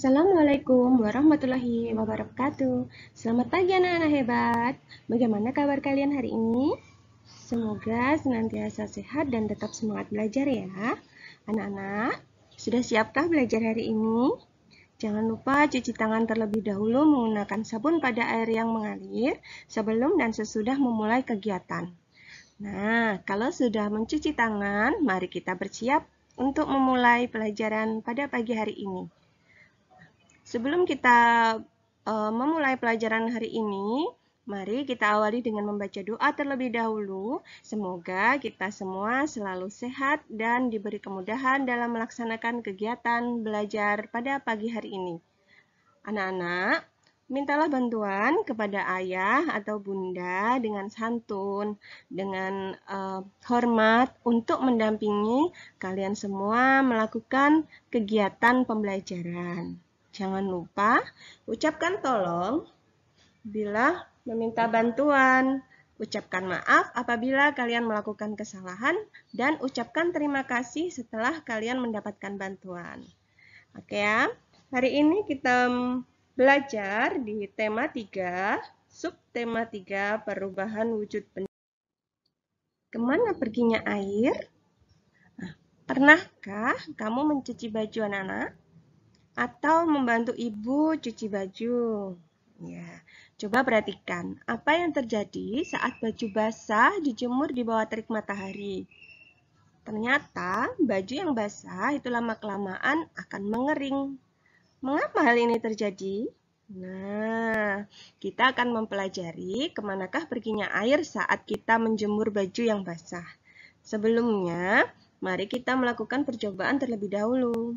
Assalamualaikum warahmatullahi wabarakatuh. Selamat pagi anak-anak hebat. Bagaimana kabar kalian hari ini? Semoga senantiasa sehat dan tetap semangat belajar ya. Anak-anak, sudah siapkah belajar hari ini? Jangan lupa cuci tangan terlebih dahulu menggunakan sabun pada air yang mengalir sebelum dan sesudah memulai kegiatan. Nah, kalau sudah mencuci tangan, mari kita bersiap untuk memulai pelajaran pada pagi hari ini. Sebelum kita uh, memulai pelajaran hari ini, mari kita awali dengan membaca doa terlebih dahulu. Semoga kita semua selalu sehat dan diberi kemudahan dalam melaksanakan kegiatan belajar pada pagi hari ini. Anak-anak, mintalah bantuan kepada ayah atau bunda dengan santun, dengan uh, hormat untuk mendampingi kalian semua melakukan kegiatan pembelajaran. Jangan lupa ucapkan tolong bila meminta bantuan. Ucapkan maaf apabila kalian melakukan kesalahan dan ucapkan terima kasih setelah kalian mendapatkan bantuan. Oke ya. Hari ini kita belajar di tema 3, subtema 3 perubahan wujud benda. Kemana perginya air? Nah, pernahkah kamu mencuci baju anak-anak? atau membantu ibu cuci baju. Ya, coba perhatikan apa yang terjadi saat baju basah dijemur di bawah terik matahari. Ternyata baju yang basah itu lama-kelamaan akan mengering. Mengapa hal ini terjadi? Nah, kita akan mempelajari kemanakah perginya air saat kita menjemur baju yang basah. Sebelumnya, mari kita melakukan percobaan terlebih dahulu.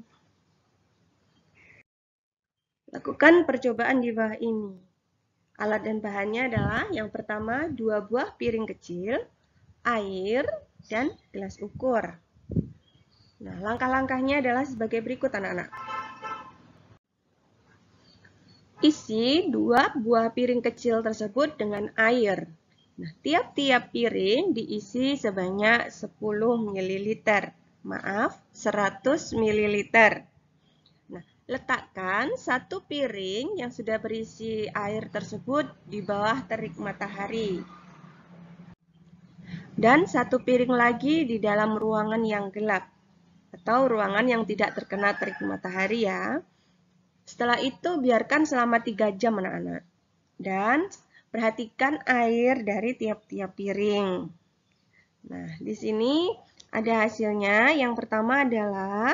Lakukan percobaan di bawah ini. Alat dan bahannya adalah yang pertama dua buah piring kecil, air, dan gelas ukur. Nah, langkah-langkahnya adalah sebagai berikut anak-anak. Isi dua buah piring kecil tersebut dengan air. Nah, tiap-tiap piring diisi sebanyak 10 ml. Maaf, 100 ml. Letakkan satu piring yang sudah berisi air tersebut di bawah terik matahari. Dan satu piring lagi di dalam ruangan yang gelap atau ruangan yang tidak terkena terik matahari ya. Setelah itu biarkan selama 3 jam anak-anak. Dan perhatikan air dari tiap-tiap piring. Nah, di sini ada hasilnya. Yang pertama adalah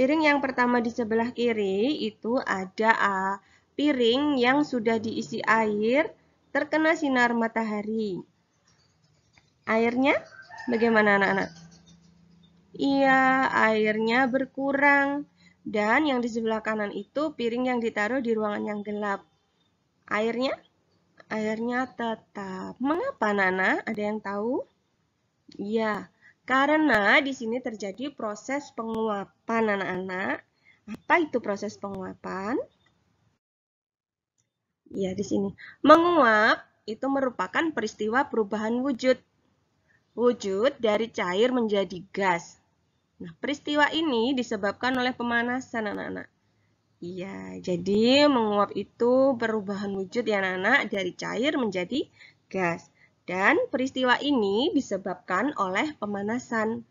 Piring yang pertama di sebelah kiri itu ada a piring yang sudah diisi air terkena sinar matahari. Airnya bagaimana anak-anak? Iya, airnya berkurang. Dan yang di sebelah kanan itu piring yang ditaruh di ruangan yang gelap. Airnya? Airnya tetap. Mengapa Nana? Ada yang tahu? Iya, karena di sini terjadi proses penguapan anak-anak. Apa itu proses penguapan? Ya, di sini. Menguap itu merupakan peristiwa perubahan wujud. Wujud dari cair menjadi gas. Nah, peristiwa ini disebabkan oleh pemanasan anak-anak. Iya, jadi menguap itu perubahan wujud ya anak-anak dari cair menjadi gas. Dan peristiwa ini disebabkan oleh pemanasan.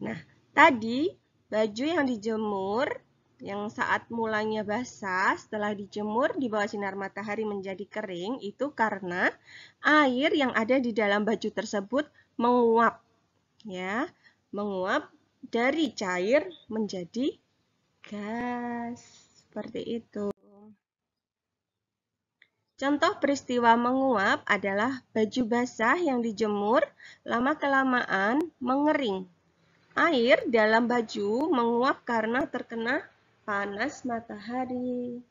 Nah, tadi baju yang dijemur yang saat mulanya basah setelah dijemur di bawah sinar matahari menjadi kering itu karena air yang ada di dalam baju tersebut menguap ya, menguap dari cair menjadi gas. Seperti itu. Contoh peristiwa menguap adalah baju basah yang dijemur lama-kelamaan mengering. Air dalam baju menguap karena terkena panas matahari.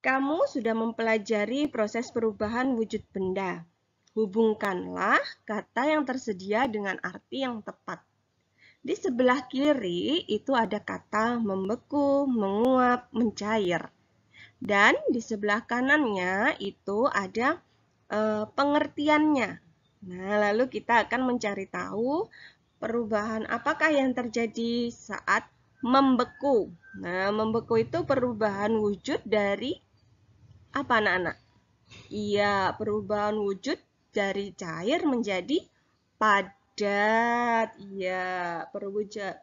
Kamu sudah mempelajari proses perubahan wujud benda. Hubungkanlah kata yang tersedia dengan arti yang tepat. Di sebelah kiri itu ada kata membeku, menguap, mencair. Dan di sebelah kanannya itu ada e, pengertiannya. Nah, lalu kita akan mencari tahu perubahan apakah yang terjadi saat membeku. Nah, membeku itu perubahan wujud dari apa anak-anak? Iya, perubahan wujud dari cair menjadi pad padat. Iya,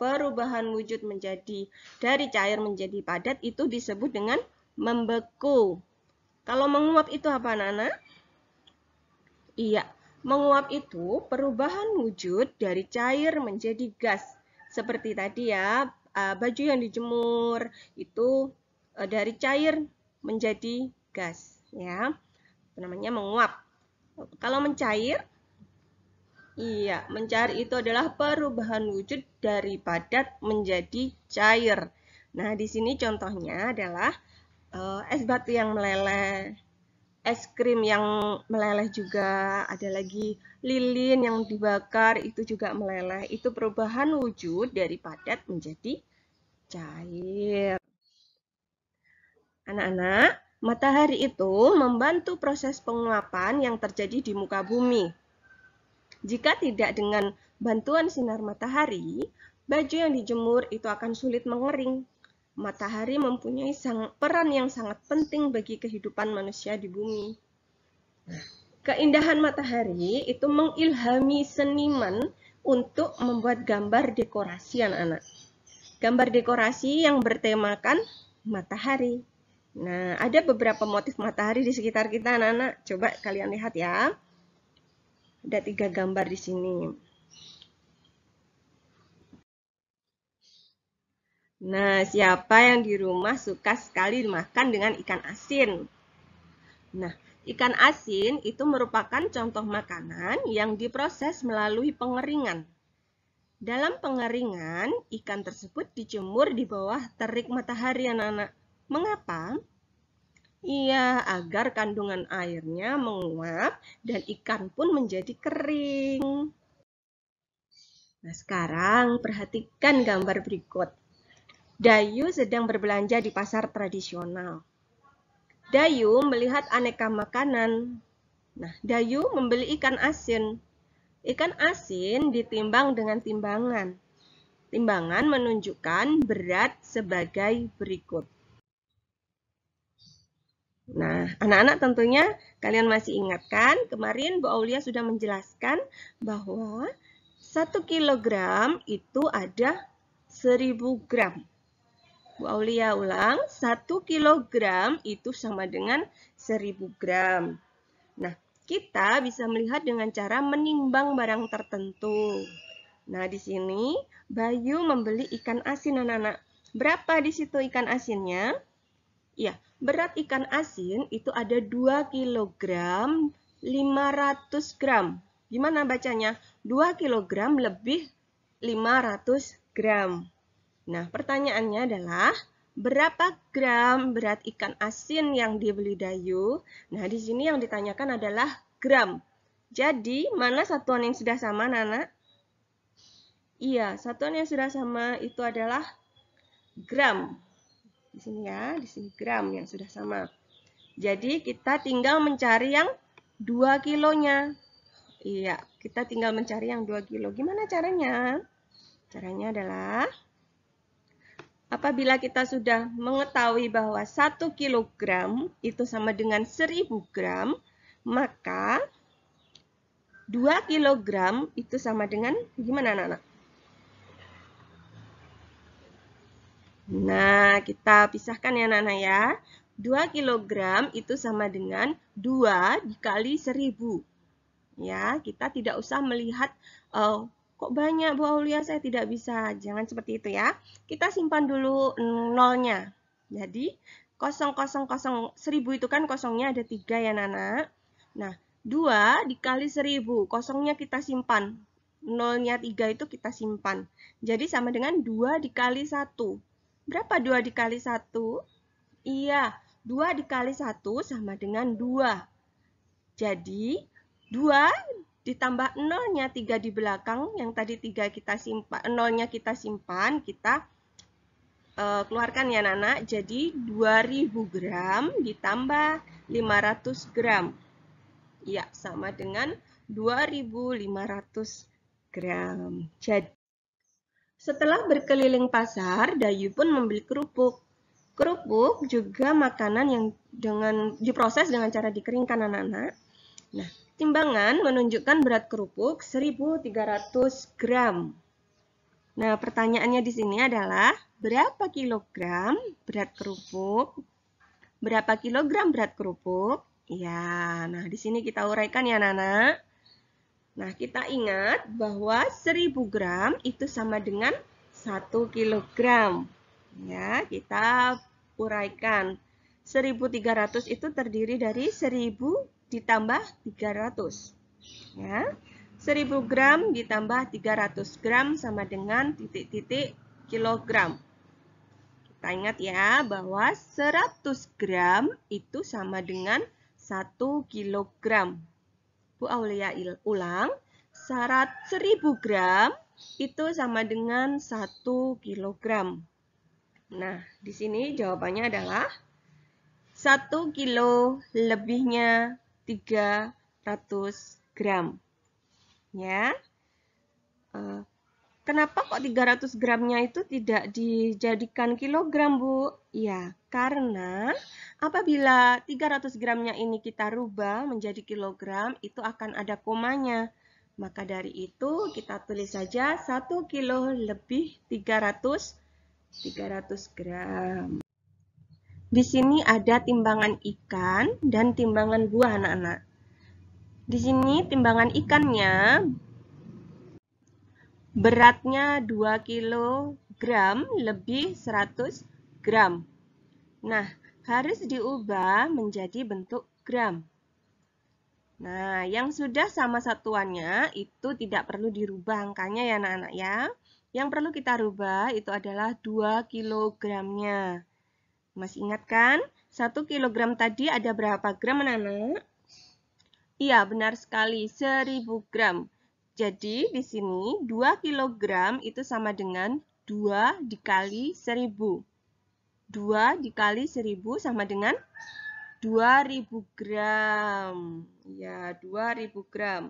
perubahan wujud menjadi dari cair menjadi padat itu disebut dengan membeku. Kalau menguap itu apa, Nana? Iya, menguap itu perubahan wujud dari cair menjadi gas. Seperti tadi ya, baju yang dijemur itu e, dari cair menjadi gas, ya. Namanya menguap. Kalau mencair Iya, mencari itu adalah perubahan wujud dari padat menjadi cair. Nah, di sini contohnya adalah uh, es batu yang meleleh, es krim yang meleleh juga, ada lagi lilin yang dibakar itu juga meleleh. Itu perubahan wujud dari padat menjadi cair. Anak-anak, matahari itu membantu proses penguapan yang terjadi di muka bumi. Jika tidak dengan bantuan sinar matahari, baju yang dijemur itu akan sulit mengering. Matahari mempunyai peran yang sangat penting bagi kehidupan manusia di bumi. Keindahan matahari itu mengilhami seniman untuk membuat gambar dekorasi anak-anak. Gambar dekorasi yang bertemakan matahari. Nah, ada beberapa motif matahari di sekitar kita anak-anak. Coba kalian lihat ya ada tiga gambar di sini. Nah, siapa yang di rumah suka sekali makan dengan ikan asin? Nah, ikan asin itu merupakan contoh makanan yang diproses melalui pengeringan. Dalam pengeringan, ikan tersebut dijemur di bawah terik matahari anak-anak. Mengapa? Iya, agar kandungan airnya menguap dan ikan pun menjadi kering. Nah, sekarang perhatikan gambar berikut. Dayu sedang berbelanja di pasar tradisional. Dayu melihat aneka makanan. Nah, Dayu membeli ikan asin. Ikan asin ditimbang dengan timbangan. Timbangan menunjukkan berat sebagai berikut. Nah, anak-anak tentunya kalian masih ingatkan, kemarin Bu Aulia sudah menjelaskan bahwa 1 kilogram itu ada 1000 gram. Bu Aulia ulang, 1 kilogram itu sama dengan 1000 gram. Nah, kita bisa melihat dengan cara menimbang barang tertentu. Nah, di sini Bayu membeli ikan asin anak-anak. Berapa di situ ikan asinnya? Ya, berat ikan asin itu ada 2 kg 500 gram. Gimana bacanya? 2 kg lebih 500 gram. Nah, pertanyaannya adalah berapa gram berat ikan asin yang dibeli Dayu? Nah, di sini yang ditanyakan adalah gram. Jadi, mana satuan yang sudah sama, Nana? Iya, satuan yang sudah sama itu adalah gram. Di sini ya, di sini gram yang sudah sama. Jadi kita tinggal mencari yang 2 kilonya. Iya, kita tinggal mencari yang 2 kilo. Gimana caranya? Caranya adalah apabila kita sudah mengetahui bahwa 1 kilogram itu sama dengan 1000 gram, maka 2 kilogram itu sama dengan gimana anak-anak? Nah, kita pisahkan ya anak-anak ya. 2 kg itu sama dengan 2 dikali 1000. Ya, kita tidak usah melihat uh, kok banyak Bu Aulia saya tidak bisa. Jangan seperti itu ya. Kita simpan dulu nolnya. Jadi 000 itu kan kosongnya ada 3 ya Nana. Nah, 2 dikali 1000, kosongnya kita simpan. Nolnya 3 itu kita simpan. Jadi sama dengan 2 dikali 1. Berapa 2 dikali 1? Iya, 2 dikali 1 sama dengan 2. Jadi, 2 ditambah 0-nya 3 di belakang, yang tadi 3 kita simpan, 0-nya kita simpan, kita uh, keluarkan ya Nana. Jadi 2000 gram ditambah 500 gram. Ya, sama dengan 2500 gram. Jadi setelah berkeliling pasar, Dayu pun membeli kerupuk. Kerupuk juga makanan yang dengan diproses dengan cara dikeringkan anak-anak. Nah, timbangan menunjukkan berat kerupuk 1300 gram. Nah, pertanyaannya di sini adalah berapa kilogram berat kerupuk? Berapa kilogram berat kerupuk? Ya, nah di sini kita uraikan ya, Nana. Nah, kita ingat bahwa 1000 gram itu sama dengan 1 kilogram. Ya, kita uraikan. 1300 itu terdiri dari 1000 ditambah 300. Ya. 1000 gram ditambah 300 gram sama dengan titik-titik kilogram. Kita ingat ya bahwa 100 gram itu sama dengan 1 kilogram. Bu Aulia ulang, syarat 1000 gram itu sama dengan 1 kilogram. Nah, di sini jawabannya adalah 1 kilo lebihnya 300 gram. Ya. Eh, Kenapa kok 300 gramnya itu tidak dijadikan kilogram, Bu? Ya, karena apabila 300 gramnya ini kita rubah menjadi kilogram, itu akan ada komanya. Maka dari itu kita tulis saja 1 kilo lebih 300 300 gram. Di sini ada timbangan ikan dan timbangan buah anak-anak. Di sini timbangan ikannya beratnya 2 kg lebih 100 gram. Nah, harus diubah menjadi bentuk gram. Nah, yang sudah sama satuannya itu tidak perlu dirubah angkanya ya anak-anak ya. Yang perlu kita rubah itu adalah 2 kg-nya. Masih ingat kan? 1 kg tadi ada berapa gram anak-anak? Iya, benar sekali, 1000 gram. Jadi di sini 2 kg itu sama dengan 2 dikali 1000. 2 dikali 1000 sama dengan 2000 gram. Ya, 2000 gram.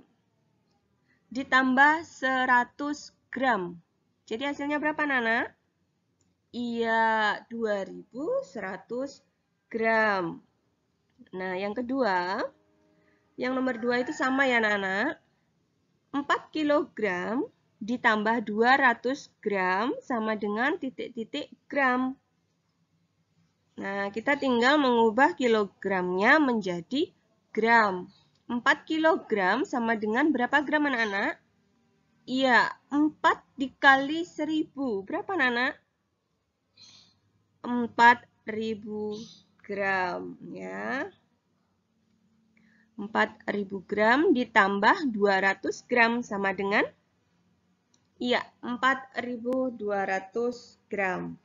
Ditambah 100 gram. Jadi hasilnya berapa, Nana? Iya, 2100 gram. Nah, yang kedua, yang nomor 2 itu sama ya, Nana. 4 kg ditambah 200 gram sama dengan titik-titik gram. Nah, kita tinggal mengubah kilogramnya menjadi gram. 4 kg sama dengan berapa gram anak-anak? Iya, 4 dikali 1000. Berapa anak-anak? 4000 gram ya. 4000 gram ditambah 200 gram sama dengan Iya, 4200 gram.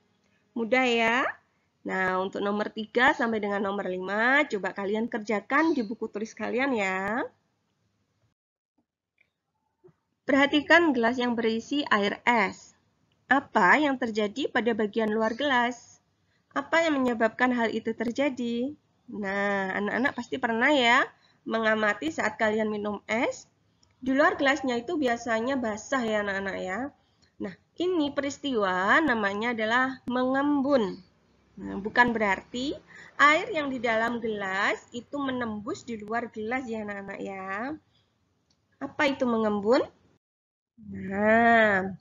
Mudah ya? Nah, untuk nomor 3 sampai dengan nomor 5, coba kalian kerjakan di buku tulis kalian ya. Perhatikan gelas yang berisi air es. Apa yang terjadi pada bagian luar gelas? Apa yang menyebabkan hal itu terjadi? Nah, anak-anak pasti pernah ya mengamati saat kalian minum es, di luar gelasnya itu biasanya basah ya anak-anak ya. Nah, ini peristiwa namanya adalah mengembun. Nah, bukan berarti air yang di dalam gelas itu menembus di luar gelas ya anak-anak ya. Apa itu mengembun? Nah,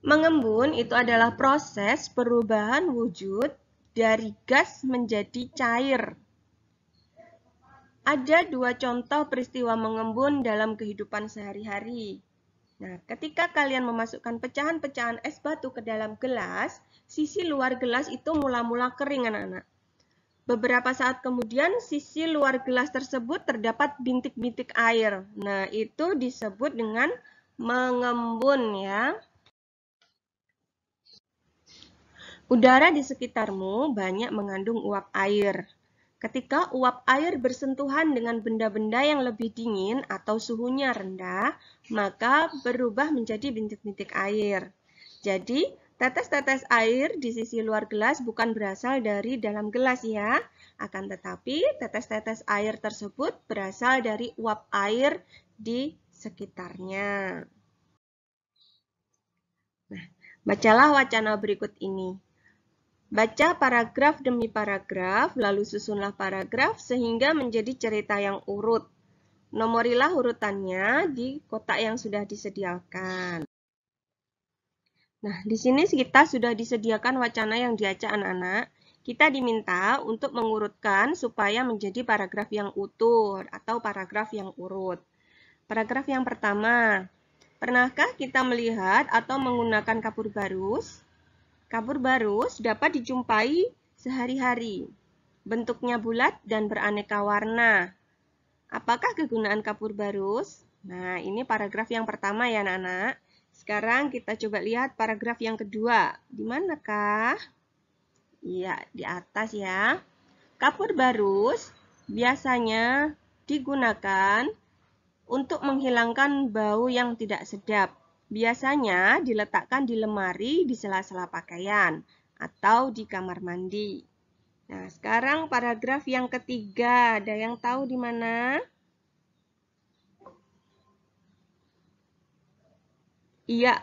mengembun itu adalah proses perubahan wujud dari gas menjadi cair ada dua contoh peristiwa mengembun dalam kehidupan sehari-hari. Nah, ketika kalian memasukkan pecahan-pecahan es batu ke dalam gelas, sisi luar gelas itu mula-mula kering anak-anak. Beberapa saat kemudian, sisi luar gelas tersebut terdapat bintik-bintik air. Nah, itu disebut dengan mengembun ya. Udara di sekitarmu banyak mengandung uap air. Ketika uap air bersentuhan dengan benda-benda yang lebih dingin atau suhunya rendah, maka berubah menjadi bintik-bintik air. Jadi, tetes-tetes air di sisi luar gelas bukan berasal dari dalam gelas ya. Akan tetapi, tetes-tetes air tersebut berasal dari uap air di sekitarnya. Nah, bacalah wacana berikut ini. Baca paragraf demi paragraf, lalu susunlah paragraf sehingga menjadi cerita yang urut. Nomorilah urutannya di kotak yang sudah disediakan. Nah, di sini kita sudah disediakan wacana yang diajak anak-anak. Kita diminta untuk mengurutkan supaya menjadi paragraf yang utuh atau paragraf yang urut. Paragraf yang pertama, pernahkah kita melihat atau menggunakan kapur barus? Kapur barus dapat dijumpai sehari-hari. Bentuknya bulat dan beraneka warna. Apakah kegunaan kapur barus? Nah, ini paragraf yang pertama ya anak-anak. Sekarang kita coba lihat paragraf yang kedua. Di manakah? Iya, di atas ya. Kapur barus biasanya digunakan untuk menghilangkan bau yang tidak sedap Biasanya diletakkan di lemari di sela-sela pakaian atau di kamar mandi. Nah, sekarang paragraf yang ketiga. Ada yang tahu di mana? Iya,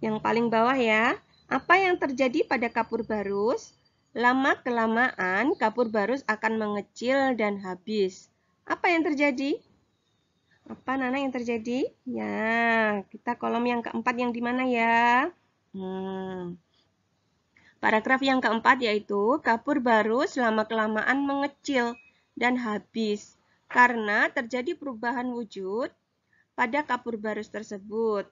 yang paling bawah ya. Apa yang terjadi pada kapur barus? Lama-kelamaan kapur barus akan mengecil dan habis. Apa yang terjadi? Apa Nana yang terjadi? Ya, kita kolom yang keempat yang di mana ya? Hmm. Paragraf yang keempat yaitu kapur baru selama-kelamaan mengecil dan habis karena terjadi perubahan wujud pada kapur barus tersebut.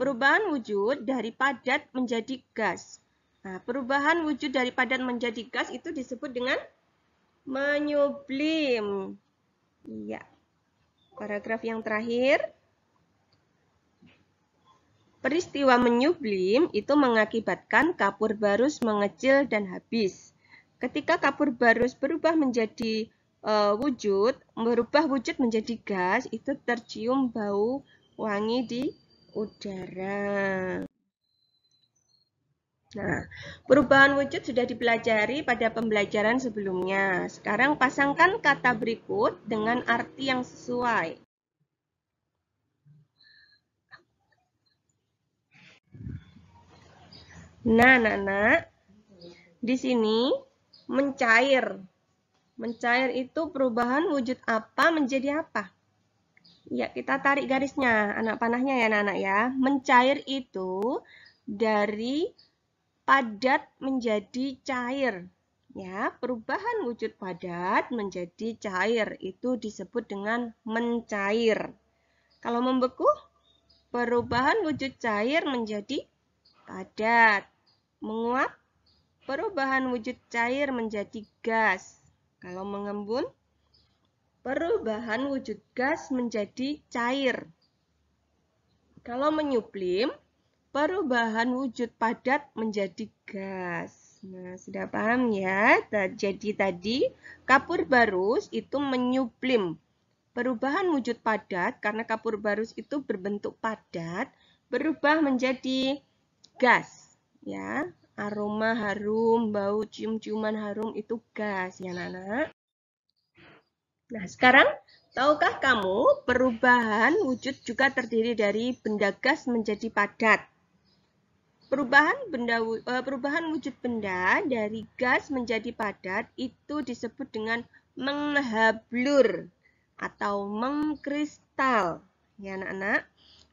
Perubahan wujud dari padat menjadi gas. Nah, perubahan wujud dari padat menjadi gas itu disebut dengan menyublim. Iya. Paragraf yang terakhir. Peristiwa menyublim itu mengakibatkan kapur barus mengecil dan habis. Ketika kapur barus berubah menjadi uh, wujud, berubah wujud menjadi gas, itu tercium bau wangi di udara. Nah, perubahan wujud sudah dipelajari pada pembelajaran sebelumnya. Sekarang pasangkan kata berikut dengan arti yang sesuai. Nah, anak di sini mencair. Mencair itu perubahan wujud apa menjadi apa? Ya, kita tarik garisnya, anak panahnya ya Nana anak ya. Mencair itu dari padat menjadi cair. Ya, perubahan wujud padat menjadi cair itu disebut dengan mencair. Kalau membeku, perubahan wujud cair menjadi padat. Menguap, perubahan wujud cair menjadi gas. Kalau mengembun, perubahan wujud gas menjadi cair. Kalau menyublim, perubahan wujud padat menjadi gas. Nah, sudah paham ya? Jadi tadi kapur barus itu menyublim. Perubahan wujud padat karena kapur barus itu berbentuk padat berubah menjadi gas ya. Aroma harum, bau cium-ciuman harum itu gas ya, Nana. Nah, sekarang tahukah kamu perubahan wujud juga terdiri dari benda gas menjadi padat? Perubahan benda eh, perubahan wujud benda dari gas menjadi padat itu disebut dengan menghablur atau mengkristal. Ya anak-anak,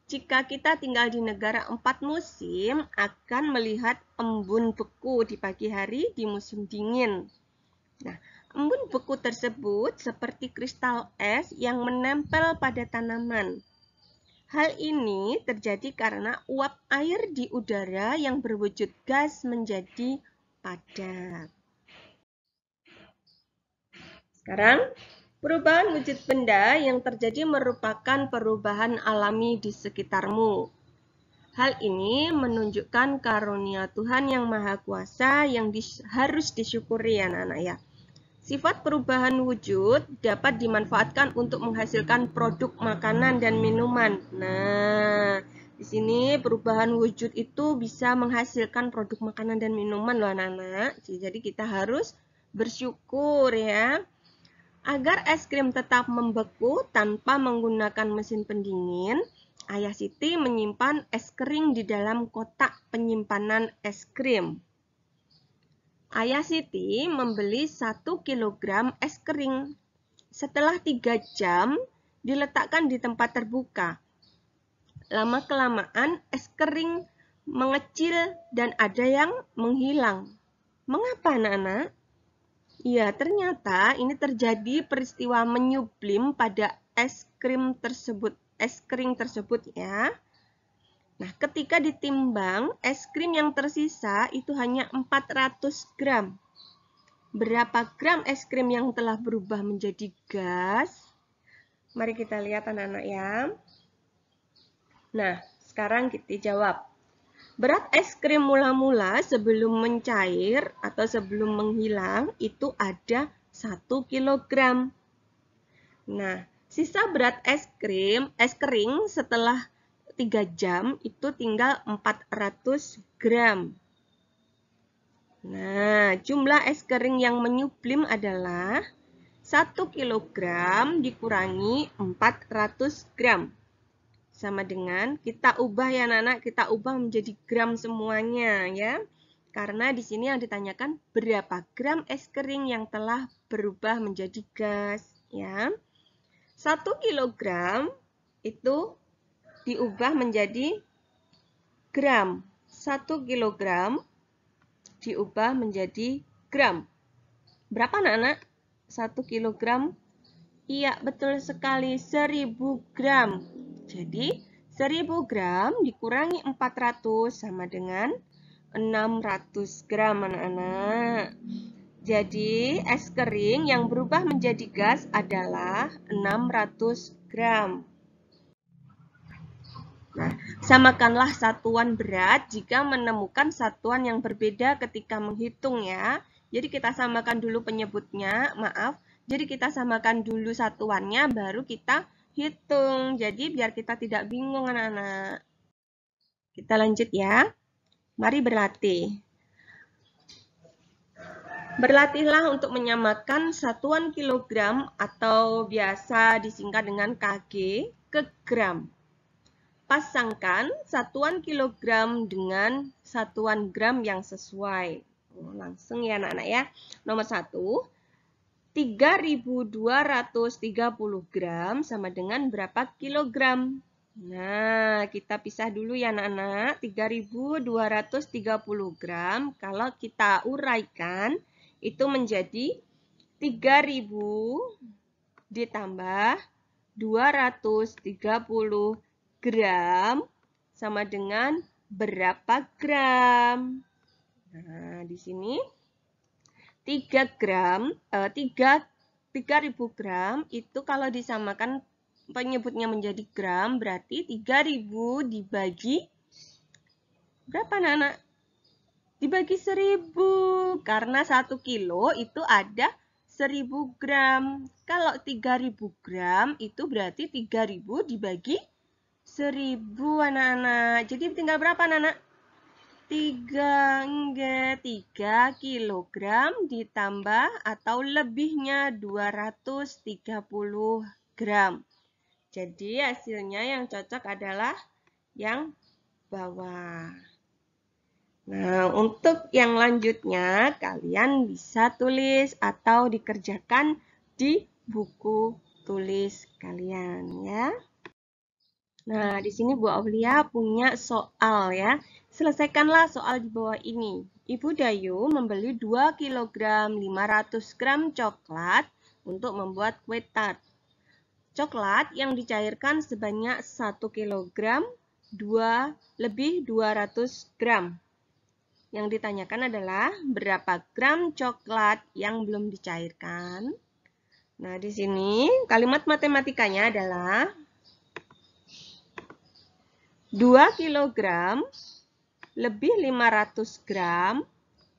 jika kita tinggal di negara empat musim akan melihat embun beku di pagi hari di musim dingin. Nah, embun beku tersebut seperti kristal es yang menempel pada tanaman. Hal ini terjadi karena uap air di udara yang berwujud gas menjadi padat. Sekarang, perubahan wujud benda yang terjadi merupakan perubahan alami di sekitarmu. Hal ini menunjukkan karunia Tuhan yang Maha Kuasa yang harus disyukuri anak anak-anak ya. ya. Sifat perubahan wujud dapat dimanfaatkan untuk menghasilkan produk makanan dan minuman. Nah, di sini perubahan wujud itu bisa menghasilkan produk makanan dan minuman loh anak-anak. Jadi kita harus bersyukur ya. Agar es krim tetap membeku tanpa menggunakan mesin pendingin, Ayah Siti menyimpan es kering di dalam kotak penyimpanan es krim. Ayah Siti membeli 1 kg es kering. Setelah 3 jam, diletakkan di tempat terbuka. Lama-kelamaan, es kering mengecil dan ada yang menghilang. Mengapa anak-anak? Ya, ternyata ini terjadi peristiwa menyublim pada es krim tersebut, es kering tersebut ya. Nah, ketika ditimbang, es krim yang tersisa itu hanya 400 gram. Berapa gram es krim yang telah berubah menjadi gas? Mari kita lihat anak-anak ya. Nah, sekarang kita jawab. Berat es krim mula-mula sebelum mencair atau sebelum menghilang itu ada 1 kg. Nah, sisa berat es krim, es kering setelah 3 jam itu tinggal 400 gram. Nah, jumlah es kering yang menyublim adalah 1 kg dikurangi 400 gram. Sama dengan kita ubah ya nana kita ubah menjadi gram semuanya ya. Karena di sini yang ditanyakan berapa gram es kering yang telah berubah menjadi gas ya. 1 kg itu diubah menjadi gram. 1 kilogram diubah menjadi gram. Berapa anak-anak? 1 kilogram? Iya, betul sekali. 1000 gram. Jadi, 1000 gram dikurangi 400 sama dengan 600 gram anak-anak. Jadi, es kering yang berubah menjadi gas adalah 600 gram. Nah, samakanlah satuan berat jika menemukan satuan yang berbeda ketika menghitung ya. Jadi kita samakan dulu penyebutnya, maaf. Jadi kita samakan dulu satuannya, baru kita hitung. Jadi biar kita tidak bingung anak-anak. Kita lanjut ya. Mari berlatih. Berlatihlah untuk menyamakan satuan kilogram atau biasa disingkat dengan kg ke gram. Pasangkan satuan kilogram dengan satuan gram yang sesuai. Oh, langsung ya anak-anak ya. Nomor 1, 3230 gram sama dengan berapa kilogram? Nah, kita pisah dulu ya anak-anak. 3230 gram kalau kita uraikan itu menjadi 3000 ditambah 230 gram sama dengan berapa gram. Nah, di sini 3 gram, eh, 3 3000 gram itu kalau disamakan penyebutnya menjadi gram berarti 3000 dibagi berapa Nana? Dibagi 1000 karena 1 kilo itu ada 1000 gram. Kalau 3000 gram itu berarti 3000 dibagi seribu anak-anak. Jadi tinggal berapa anak-anak? 3 enggak 3 kilogram ditambah atau lebihnya 230 gram. Jadi hasilnya yang cocok adalah yang bawah. Nah, untuk yang lanjutnya kalian bisa tulis atau dikerjakan di buku tulis kalian ya. Nah, di sini Bu Aulia punya soal ya. Selesaikanlah soal di bawah ini. Ibu Dayu membeli 2 kg 500 gram coklat untuk membuat kue tart. Coklat yang dicairkan sebanyak 1 kg 2 lebih 200 gram. Yang ditanyakan adalah berapa gram coklat yang belum dicairkan? Nah, di sini kalimat matematikanya adalah 2 kg lebih 500 gram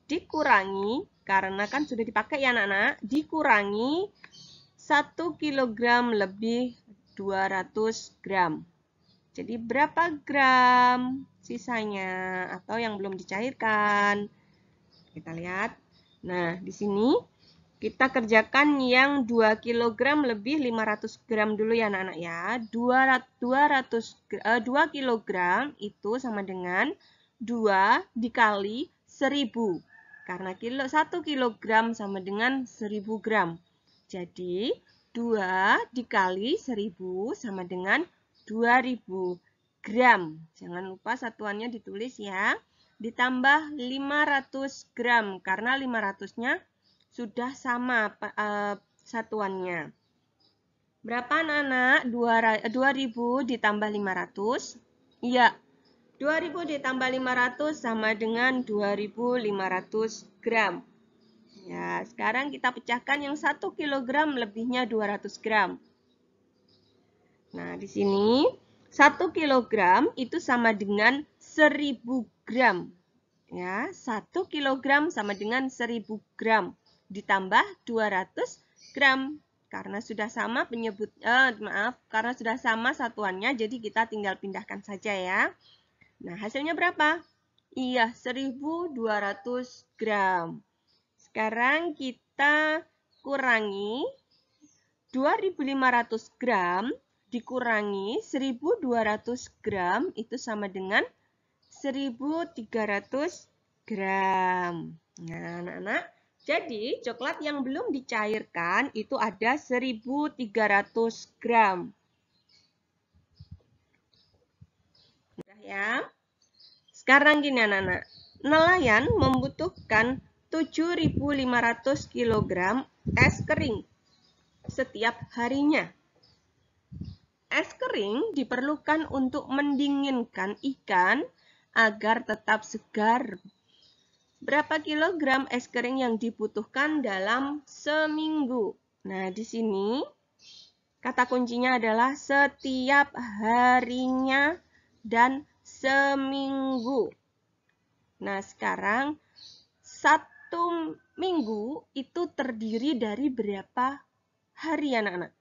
dikurangi, karena kan sudah dipakai ya anak-anak, dikurangi 1 kg lebih 200 gram. Jadi berapa gram sisanya atau yang belum dicairkan? Kita lihat. Nah, di sini kita kerjakan yang 2 kg lebih 500 gram dulu ya anak-anak ya. 200, 200, 2 kg itu sama dengan 2 dikali 1000. Karena kilo 1 kg sama dengan 1000 gram. Jadi 2 dikali 1000 sama dengan 2000 gram. Jangan lupa satuannya ditulis ya. Ditambah 500 gram karena 500-nya sudah sama uh, satuannya. Berapa anak-anak? 2000 eh, ditambah 500? Iya. 2000 ditambah 500 sama dengan 2500 gram. Ya, sekarang kita pecahkan yang 1 kg lebihnya 200 gram. Nah, di sini 1 kg itu sama dengan 1000 gram. Ya, 1 kg sama dengan 1000 gram ditambah 200 gram karena sudah sama penyebut eh, maaf karena sudah sama satuannya jadi kita tinggal pindahkan saja ya. Nah, hasilnya berapa? Iya, 1200 gram. Sekarang kita kurangi 2500 gram dikurangi 1200 gram itu sama dengan 1300 gram. Nah, anak-anak, jadi, coklat yang belum dicairkan itu ada 1300 gram. Sudah ya. Sekarang gini anak-anak. Nelayan membutuhkan 7.500 kg es kering setiap harinya. Es kering diperlukan untuk mendinginkan ikan agar tetap segar Berapa kilogram es kering yang dibutuhkan dalam seminggu? Nah, di sini kata kuncinya adalah setiap harinya dan seminggu. Nah, sekarang satu minggu itu terdiri dari berapa hari anak-anak?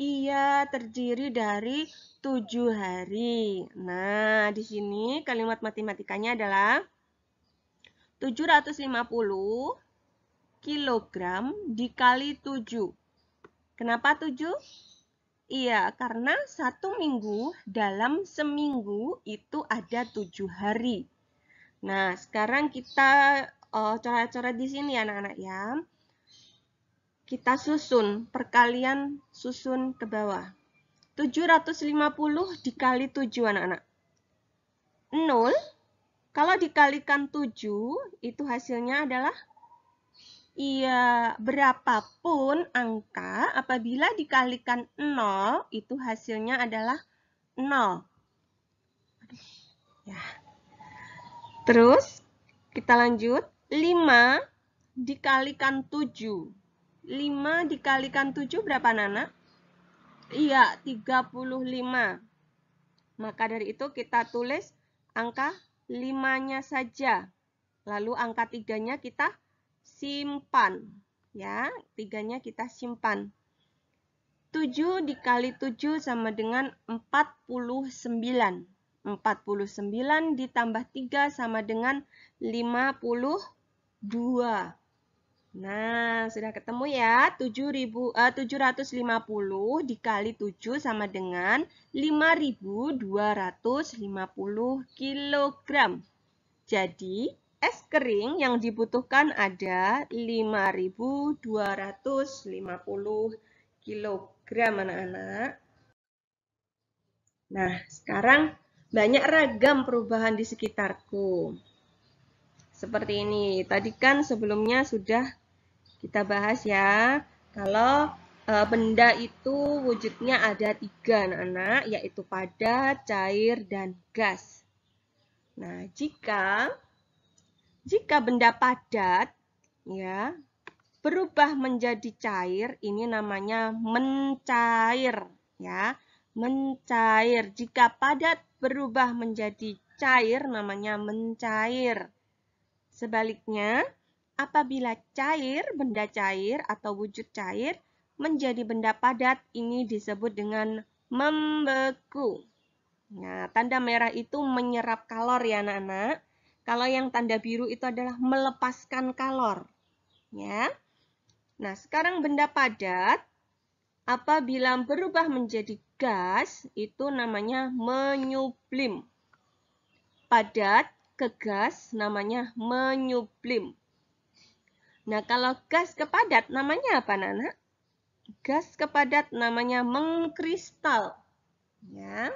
Iya, terdiri dari tujuh hari. Nah, di sini kalimat matematikanya adalah 750 kg dikali 7. Kenapa 7? Iya, karena satu minggu dalam seminggu itu ada 7 hari. Nah, sekarang kita eh, coret-coret uh, di sini anak-anak ya. Kita susun, perkalian susun ke bawah. 750 dikali 7 anak-anak. 0 kalau dikalikan 7, itu hasilnya adalah Iya, berapapun angka apabila dikalikan 0 itu hasilnya adalah 0. Ya. Terus kita lanjut 5 dikalikan 7. 5 dikalikan 7 berapa Nana? Iya, 35. Maka dari itu kita tulis angka 5-nya saja. Lalu angka 3-nya kita simpan. Ya, 3-nya kita simpan. 7 dikali 7 sama dengan 49. 49 ditambah 3 sama dengan 52. Nah, sudah ketemu ya. 7000 eh, 750 dikali 7 sama dengan 5250 kg. Jadi, es kering yang dibutuhkan ada 5250 kg, anak-anak. Nah, sekarang banyak ragam perubahan di sekitarku seperti ini. Tadi kan sebelumnya sudah kita bahas ya, kalau e, benda itu wujudnya ada tiga anak-anak, yaitu padat, cair, dan gas. Nah, jika jika benda padat ya berubah menjadi cair, ini namanya mencair ya. Mencair. Jika padat berubah menjadi cair namanya mencair. Sebaliknya, apabila cair, benda cair atau wujud cair menjadi benda padat, ini disebut dengan membeku. Nah, tanda merah itu menyerap kalor ya anak-anak. Kalau yang tanda biru itu adalah melepaskan kalor. Ya. Nah, sekarang benda padat apabila berubah menjadi gas itu namanya menyublim. Padat ke gas namanya menyublim. Nah, kalau gas kepadat namanya apa, Nana? Gas kepadat namanya mengkristal. Ya.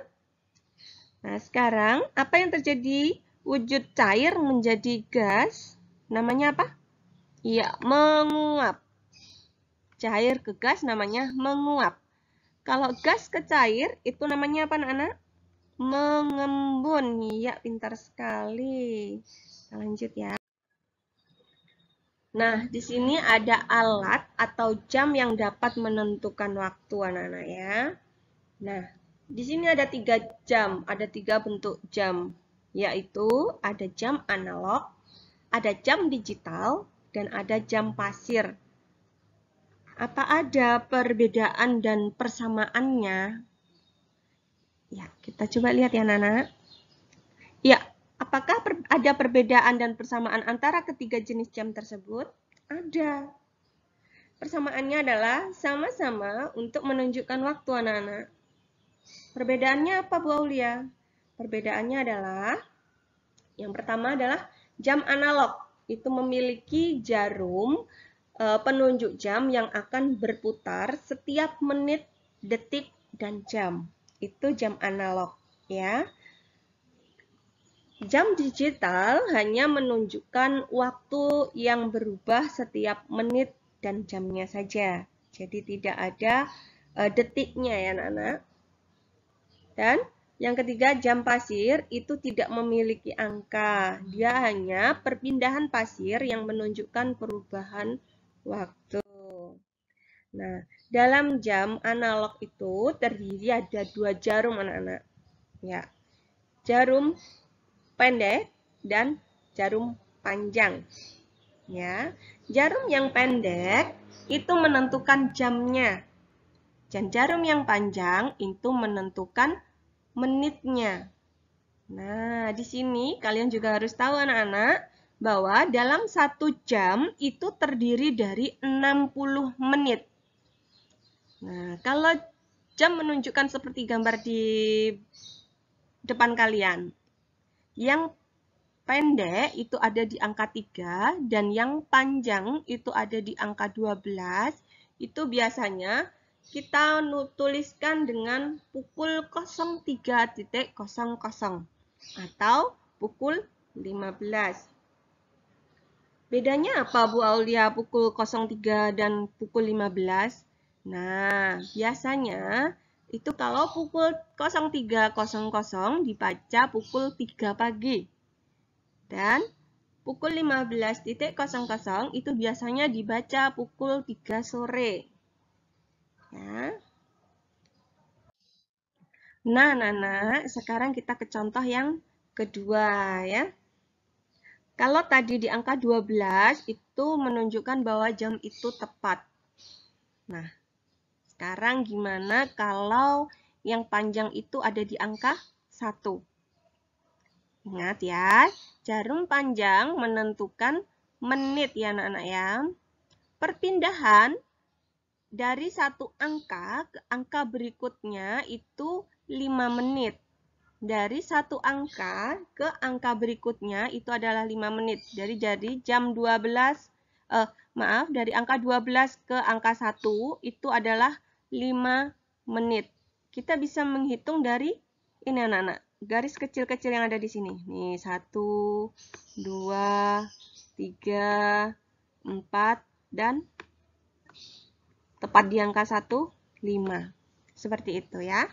Nah, sekarang apa yang terjadi? Wujud cair menjadi gas namanya apa? Iya, menguap. Cair ke gas namanya menguap. Kalau gas ke cair itu namanya apa, Nana? mengembun. Iya, pintar sekali. Kita lanjut ya. Nah, di sini ada alat atau jam yang dapat menentukan waktu anak-anak ya. Nah, di sini ada tiga jam, ada tiga bentuk jam, yaitu ada jam analog, ada jam digital, dan ada jam pasir. Apa ada perbedaan dan persamaannya Ya, kita coba lihat ya Nana. Ya, apakah per, ada perbedaan dan persamaan antara ketiga jenis jam tersebut? Ada. Persamaannya adalah sama-sama untuk menunjukkan waktu anak-anak. Perbedaannya apa Bu Aulia? Perbedaannya adalah yang pertama adalah jam analog itu memiliki jarum e, penunjuk jam yang akan berputar setiap menit, detik, dan jam itu jam analog ya. Jam digital hanya menunjukkan waktu yang berubah setiap menit dan jamnya saja. Jadi tidak ada uh, detiknya ya anak-anak. Dan yang ketiga jam pasir itu tidak memiliki angka. Dia hanya perpindahan pasir yang menunjukkan perubahan waktu. Nah, dalam jam analog itu terdiri ada dua jarum anak-anak. Ya. Jarum pendek dan jarum panjang. Ya. Jarum yang pendek itu menentukan jamnya. Dan jarum yang panjang itu menentukan menitnya. Nah, di sini kalian juga harus tahu anak-anak bahwa dalam satu jam itu terdiri dari 60 menit. Nah, kalau jam menunjukkan seperti gambar di depan kalian. Yang pendek itu ada di angka 3 dan yang panjang itu ada di angka 12. Itu biasanya kita tuliskan dengan pukul 03.00 atau pukul 15. Bedanya apa Bu Aulia pukul 03 dan pukul 15? Nah, biasanya itu kalau pukul 03.00 dibaca pukul 3 pagi. Dan pukul 15.00 itu biasanya dibaca pukul 3 sore. Ya. Nah, nah sekarang kita ke contoh yang kedua ya. Kalau tadi di angka 12 itu menunjukkan bahwa jam itu tepat. Nah, sekarang gimana kalau yang panjang itu ada di angka 1? Ingat ya, jarum panjang menentukan menit ya anak-anak ya. Perpindahan dari satu angka ke angka berikutnya itu 5 menit. Dari satu angka ke angka berikutnya itu adalah 5 menit. Jadi jadi jam 12 eh maaf dari angka 12 ke angka 1 itu adalah 5 menit. Kita bisa menghitung dari ini anak-anak, garis kecil-kecil yang ada di sini. Nih, 1, 2, 3, 4, dan tepat di angka 1, 5. Seperti itu ya.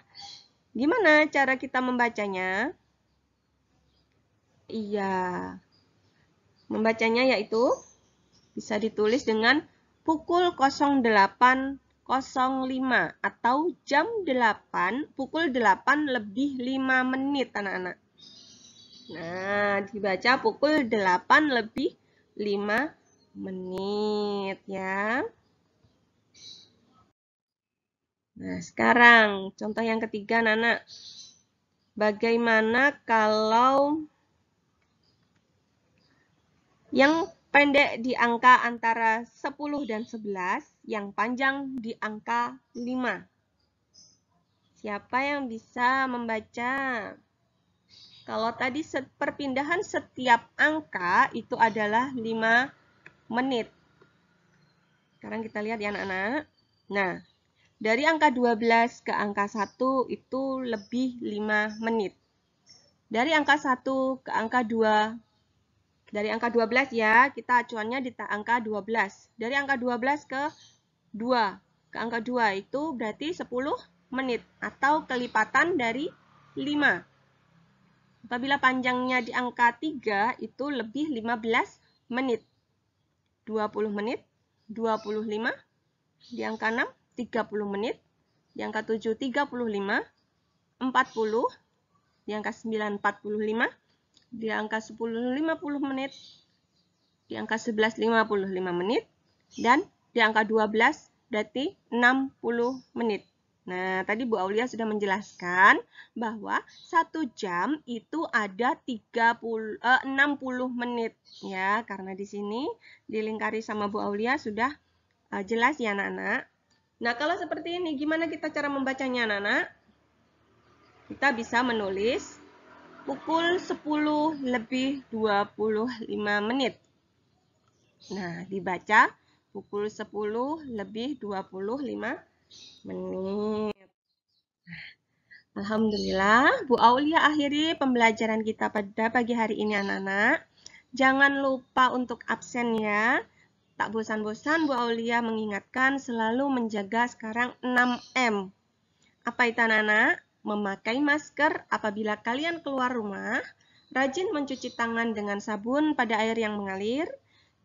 Gimana cara kita membacanya? Iya. Membacanya yaitu bisa ditulis dengan pukul 08 05 atau jam 8 pukul 8 lebih 5 menit anak-anak. Nah, dibaca pukul 8 lebih 5 menit ya. Nah, sekarang contoh yang ketiga anak-anak. Bagaimana kalau yang pendek di angka antara 10 dan 11 yang panjang di angka 5. Siapa yang bisa membaca? Kalau tadi set, perpindahan setiap angka itu adalah 5 menit. Sekarang kita lihat ya anak-anak. Nah, dari angka 12 ke angka 1 itu lebih 5 menit. Dari angka 1 ke angka 2, dari angka 12 ya, kita acuannya di angka 12. Dari angka 12 ke 2. Ke angka 2 itu berarti 10 menit atau kelipatan dari 5. Apabila panjangnya di angka 3 itu lebih 15 menit. 20 menit, 25, di angka 6 30 menit, di angka 7 35, 40, di angka 9 45, di angka 10 50 menit, di angka 11 55 menit, dan di angka 12 berarti 60 menit. Nah, tadi Bu Aulia sudah menjelaskan bahwa satu jam itu ada 30, eh, 60 menit ya, karena di sini dilingkari sama Bu Aulia sudah eh, jelas ya anak-anak. Nah, kalau seperti ini gimana kita cara membacanya anak-anak? Kita bisa menulis pukul 10 lebih 25 menit. Nah, dibaca pukul 10 lebih 25 menit. Alhamdulillah, Bu Aulia akhiri pembelajaran kita pada pagi hari ini anak-anak. Jangan lupa untuk absen ya. Tak bosan-bosan Bu Aulia mengingatkan selalu menjaga sekarang 6M. Apa itu anak-anak? Memakai masker apabila kalian keluar rumah, rajin mencuci tangan dengan sabun pada air yang mengalir,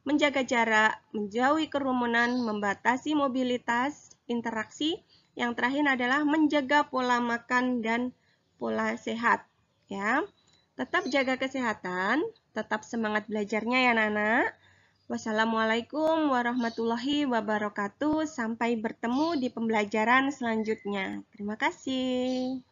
menjaga jarak, menjauhi kerumunan, membatasi mobilitas, interaksi. Yang terakhir adalah menjaga pola makan dan pola sehat. Ya, tetap jaga kesehatan, tetap semangat belajarnya ya Nana. Wassalamualaikum warahmatullahi wabarakatuh. Sampai bertemu di pembelajaran selanjutnya. Terima kasih.